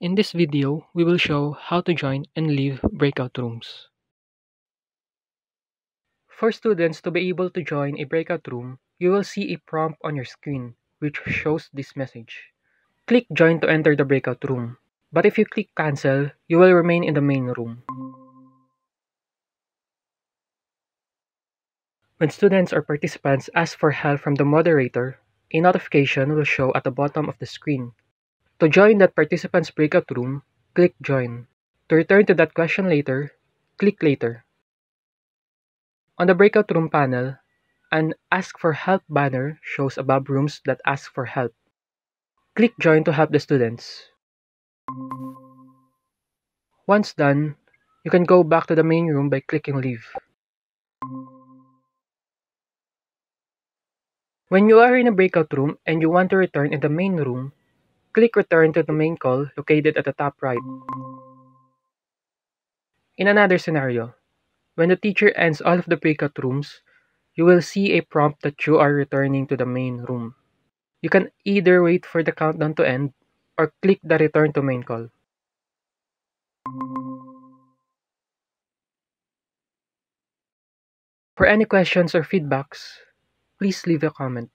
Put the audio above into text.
In this video, we will show how to join and leave breakout rooms. For students to be able to join a breakout room, you will see a prompt on your screen which shows this message. Click join to enter the breakout room, but if you click cancel, you will remain in the main room. When students or participants ask for help from the moderator, a notification will show at the bottom of the screen to join that participant's breakout room, click Join. To return to that question later, click Later. On the breakout room panel, an Ask for Help banner shows above rooms that ask for help. Click Join to help the students. Once done, you can go back to the main room by clicking Leave. When you are in a breakout room and you want to return in the main room, Click Return to the main call located at the top right. In another scenario, when the teacher ends all of the breakout rooms, you will see a prompt that you are returning to the main room. You can either wait for the countdown to end or click the Return to main call. For any questions or feedbacks, please leave a comment.